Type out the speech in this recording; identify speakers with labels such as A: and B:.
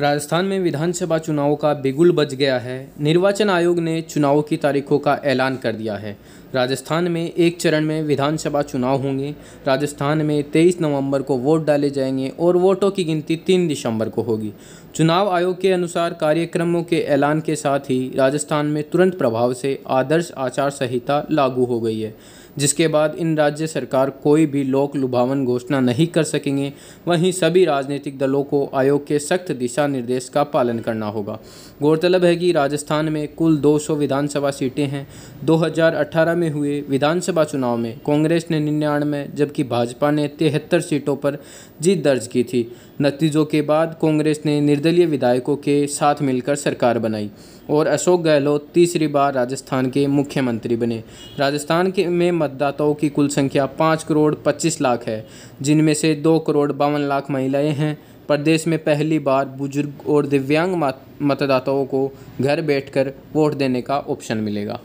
A: राजस्थान में विधानसभा चुनाव का बिगुल बज गया है निर्वाचन आयोग ने चुनावों की तारीखों का ऐलान कर दिया है राजस्थान में एक चरण में विधानसभा चुनाव होंगे राजस्थान में 23 नवंबर को वोट डाले जाएंगे और वोटों की गिनती 3 दिसंबर को होगी चुनाव आयोग के अनुसार कार्यक्रमों के ऐलान के साथ ही राजस्थान में तुरंत प्रभाव से आदर्श आचार संहिता लागू हो गई है जिसके बाद इन राज्य सरकार कोई भी लोक लुभावन घोषणा नहीं कर सकेंगे वहीं सभी राजनीतिक दलों को आयोग के सख्त दिशा निर्देश का पालन करना होगा गौरतलब है कि राजस्थान में कुल 200 विधानसभा सीटें हैं 2018 में हुए विधानसभा चुनाव में कांग्रेस ने निन्यानवे जबकि भाजपा ने तिहत्तर सीटों पर जीत दर्ज की थी नतीजों के बाद कांग्रेस ने निर्दलीय विधायकों के साथ मिलकर सरकार बनाई और अशोक गहलोत तीसरी बार राजस्थान के मुख्यमंत्री बने राजस्थान के में मतदाताओं की कुल संख्या पाँच करोड़ पच्चीस लाख है जिनमें से दो करोड़ बावन लाख महिलाएं हैं प्रदेश में पहली बार बुजुर्ग और दिव्यांग मतदाताओं को घर बैठकर वोट देने का ऑप्शन मिलेगा